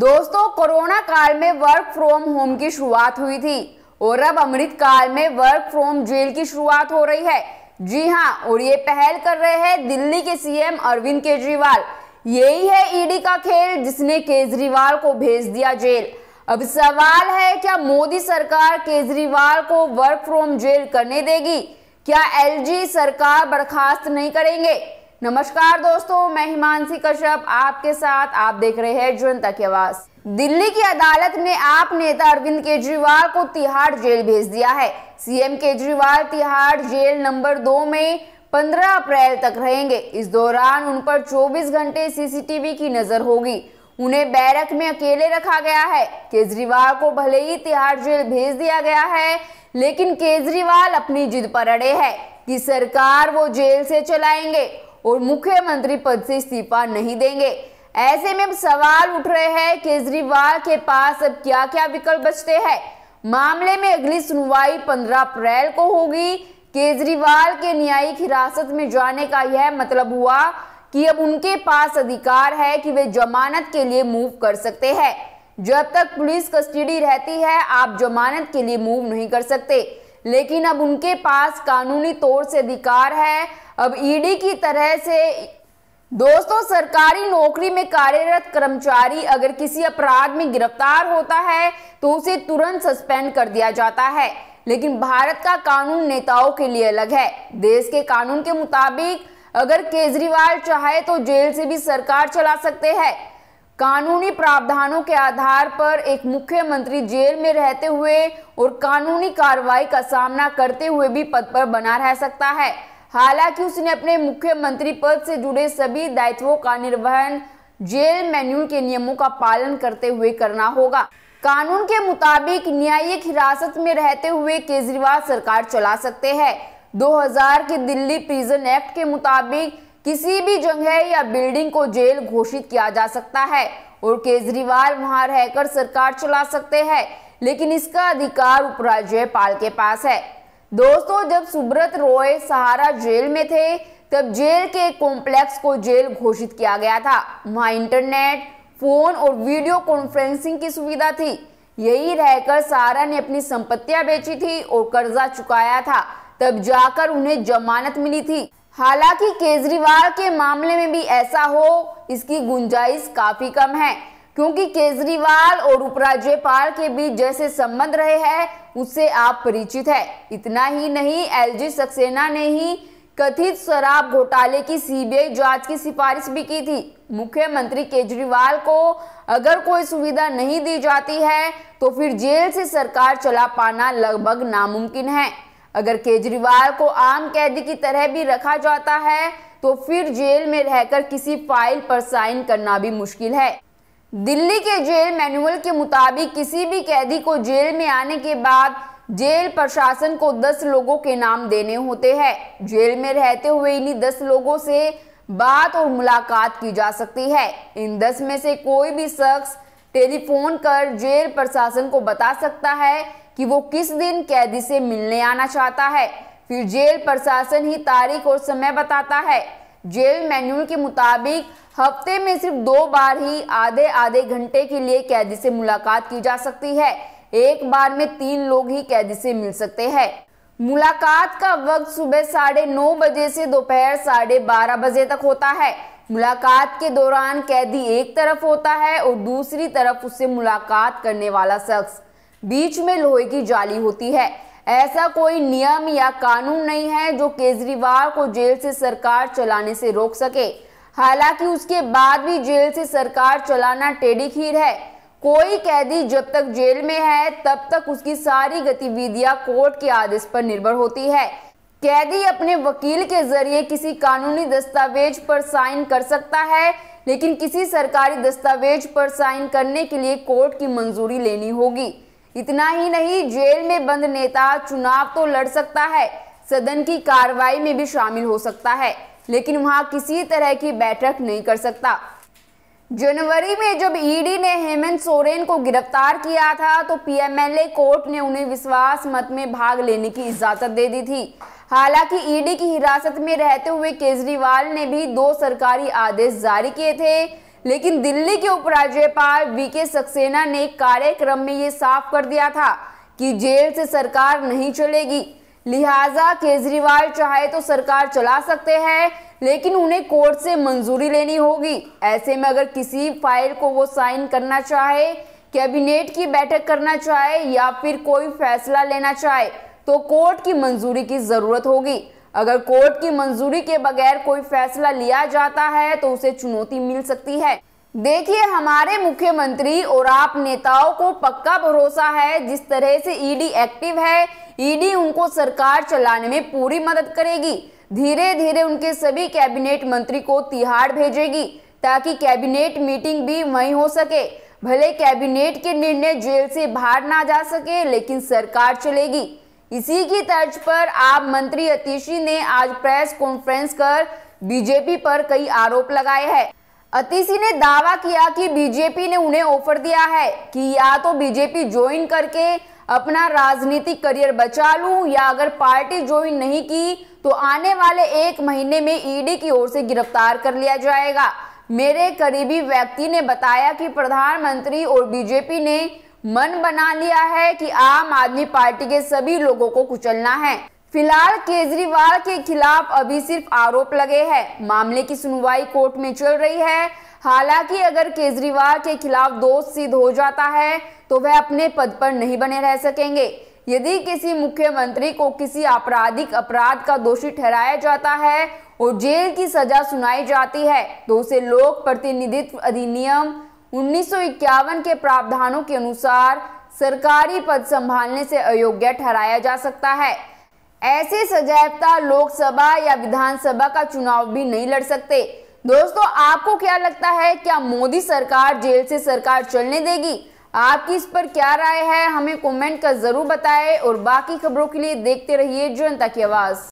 दोस्तों कोरोना काल में वर्क फ्रॉम होम की शुरुआत हुई थी और अब अमृत काल में वर्क फ्रॉम जेल की शुरुआत हो रही है जी हाँ और ये पहल कर रहे हैं दिल्ली के सीएम अरविंद केजरीवाल यही है ईडी e का खेल जिसने केजरीवाल को भेज दिया जेल अब सवाल है क्या मोदी सरकार केजरीवाल को वर्क फ्रॉम जेल करने देगी क्या एलजी सरकार बर्खास्त नहीं करेंगे नमस्कार दोस्तों मैं हिमांशी कश्यप आपके साथ आप देख रहे हैं जनता की आवाज दिल्ली की अदालत ने आप नेता अरविंद केजरीवाल को तिहाड़ जेल भेज दिया है CM Kejriwal Tihar jail number दो में 15 अप्रैल तक रहेंगे इस दौरान उन पर 24 घंटे सीसीटीवी की नजर होगी उन्हें बैरक में अकेले रखा गया है केजरीवाल को भले ही तिहाड़ जेल भेज दिया गया है लेकिन केजरीवाल अपनी जिद पर अड़े है कि सरकार वो जेल से चलाएंगे और मुख्यमंत्री पद से इस्तीफा नहीं देंगे ऐसे में अब सवाल उठ रहे हैं केजरीवाल के पास अब क्या क्या विकल्प बचते हैं मामले में अगली सुनवाई 15 अप्रैल को होगी केजरीवाल के न्यायिक हिरासत में जाने का यह मतलब हुआ कि अब उनके पास अधिकार है कि वे जमानत के लिए मूव कर सकते हैं जब तक पुलिस कस्टडी रहती है आप जमानत के लिए मूव नहीं कर सकते लेकिन अब उनके पास कानूनी तौर से अधिकार है अब ईडी e की तरह से दोस्तों सरकारी नौकरी में कार्यरत कर्मचारी अगर किसी अपराध में गिरफ्तार होता है तो उसे तुरंत सस्पेंड कर दिया जाता है लेकिन भारत का कानून नेताओं के लिए अलग है देश के कानून के मुताबिक अगर केजरीवाल चाहे तो जेल से भी सरकार चला सकते हैं कानूनी प्रावधानों के आधार पर एक मुख्यमंत्री जेल में रहते हुए और कानूनी कार्रवाई का सामना करते हुए भी पद पर बना रह सकता है हालांकि उसने अपने मुख्यमंत्री पद से जुड़े सभी दायित्वों का निर्वहन जेल मैन्यूल के नियमों का पालन करते हुए करना होगा कानून के मुताबिक न्यायिक हिरासत में रहते हुए केजरीवाल सरकार चला सकते हैं 2000 के दिल्ली प्रिजन एक्ट के मुताबिक किसी भी जगह या बिल्डिंग को जेल घोषित किया जा सकता है और केजरीवाल वहां रहकर सरकार चला सकते हैं लेकिन इसका अधिकार उपराज्यपाल के पास है दोस्तों जब सुब्रत रॉय सहारा जेल में थे तब जेल के कॉम्प्लेक्स को जेल घोषित किया गया था वहां इंटरनेट फोन और वीडियो कॉन्फ्रेंसिंग की सुविधा थी यही रहकर सहारा ने अपनी संपत्तियां बेची थी और कर्जा चुकाया था तब जाकर उन्हें जमानत मिली थी हालांकि केजरीवाल के मामले में भी ऐसा हो इसकी गुंजाइश काफी कम है क्योंकि केजरीवाल और उपराज्यपाल के बीच जैसे संबंध रहे हैं उससे आप परिचित है इतना ही नहीं एलजी सक्सेना ने ही कथित शराब घोटाले की सीबीआई जांच की सिफारिश भी की थी मुख्यमंत्री केजरीवाल को अगर कोई सुविधा नहीं दी जाती है तो फिर जेल से सरकार चला पाना लगभग नामुमकिन है अगर केजरीवाल को आम कैदी की तरह भी रखा जाता है तो फिर जेल में रहकर किसी फाइल पर साइन करना भी मुश्किल है दिल्ली के जेल मैनुअल के मुताबिक किसी भी कैदी को जेल में आने के बाद जेल प्रशासन को 10 लोगों के नाम देने होते हैं जेल में रहते हुए इन्हीं 10 लोगों से बात और मुलाकात की जा सकती है इन 10 में से कोई भी शख्स टेलीफोन कर जेल प्रशासन को बता सकता है कि वो किस दिन कैदी से मिलने आना चाहता है फिर जेल प्रशासन ही तारीख और समय बताता है जेल मैन्यूल के मुताबिक हफ्ते में सिर्फ दो बार ही आधे आधे घंटे के लिए कैदी से मुलाकात की जा सकती है एक बार में तीन लोग ही कैदी से मिल सकते हैं मुलाकात का वक्त सुबह साढ़े नौ बजे से दोपहर साढ़े बारह बजे तक होता है मुलाकात के दौरान कैदी एक तरफ होता है और दूसरी तरफ उससे मुलाकात करने वाला शख्स बीच में लोहे की जाली होती है ऐसा कोई नियम या कानून नहीं है जो केजरीवाल को जेल से सरकार चलाने से रोक सके हालांकि उसके बाद भी जेल से सरकार चलाना टेढ़ी खीर है कोई कैदी जब तक जेल में है तब तक उसकी सारी गतिविधियां कोर्ट के आदेश पर निर्भर होती है कैदी अपने वकील के जरिए किसी कानूनी दस्तावेज पर साइन कर सकता है लेकिन किसी सरकारी दस्तावेज पर साइन करने के लिए कोर्ट की मंजूरी लेनी होगी इतना ही नहीं जेल में बंद नेता चुनाव तो लड़ सकता है सदन की कार्रवाई में भी शामिल हो सकता है लेकिन वहां किसी तरह की बैठक नहीं कर सकता जनवरी में जब ईडी e ने हेमंत सोरेन को गिरफ्तार किया था तो पीएमएलए कोर्ट ने उन्हें विश्वास मत में भाग लेने की इजाजत दे दी थी हालांकि ईडी e की हिरासत में रहते हुए केजरीवाल ने भी दो सरकारी आदेश जारी किए थे लेकिन दिल्ली के उपराज्यपाल वीके सक्सेना ने कार्यक्रम में ये साफ कर दिया था कि जेल से सरकार नहीं चलेगी लिहाजा केजरीवाल चाहे तो सरकार चला सकते हैं लेकिन उन्हें कोर्ट से मंजूरी लेनी होगी ऐसे में अगर किसी फाइल को वो साइन करना चाहे कैबिनेट की बैठक करना चाहे या फिर कोई फैसला लेना चाहे तो कोर्ट की मंजूरी की ज़रूरत होगी अगर कोर्ट की मंजूरी के बगैर कोई फैसला लिया जाता है तो उसे चुनौती मिल सकती है देखिए हमारे मुख्यमंत्री और आप नेताओं को पक्का भरोसा है जिस तरह से ईडी एक्टिव है ईडी उनको सरकार चलाने में पूरी मदद करेगी धीरे धीरे उनके सभी कैबिनेट मंत्री को तिहाड़ भेजेगी ताकि कैबिनेट मीटिंग भी वहीं हो सके भले कैबिनेट के निर्णय जेल से बाहर ना जा सके लेकिन सरकार चलेगी इसी की तर्ज पर आप मंत्री अतिशी ने आज प्रेस कॉन्फ्रेंस कर बीजेपी पर कई आरोप लगाए हैं अतिशी ने दावा किया कि बीजेपी ने उन्हें ऑफर दिया है कि या तो बीजेपी ज्वाइन करके अपना राजनीतिक करियर बचा लूं या अगर पार्टी ज्वाइन नहीं की तो आने वाले एक महीने में ईडी e की ओर से गिरफ्तार कर लिया जाएगा मेरे करीबी व्यक्ति ने बताया कि प्रधानमंत्री और बीजेपी ने मन बना लिया है कि आम आदमी पार्टी के सभी लोगों को कुचलना है फिलहाल केजरीवाल के खिलाफ अभी सिर्फ आरोप लगे हैं मामले की सुनवाई कोर्ट में चल रही है हालांकि अगर केजरीवाल के खिलाफ दोष सिद्ध हो जाता है तो वह अपने पद पर नहीं बने रह सकेंगे यदि किसी मुख्यमंत्री को किसी आपराधिक अपराध का दोषी ठहराया जाता है और जेल की सजा सुनाई जाती है तो उसे लोक प्रतिनिधित्व अधिनियम उन्नीस के प्रावधानों के अनुसार सरकारी पद संभालने से अयोग्य ठहराया जा सकता है ऐसे सजायफ्ता लोकसभा या विधानसभा का चुनाव भी नहीं लड़ सकते दोस्तों आपको क्या लगता है क्या मोदी सरकार जेल से सरकार चलने देगी आपकी इस पर क्या राय है हमें कमेंट कर जरूर बताएं और बाकी खबरों के लिए देखते रहिए जनता की आवाज़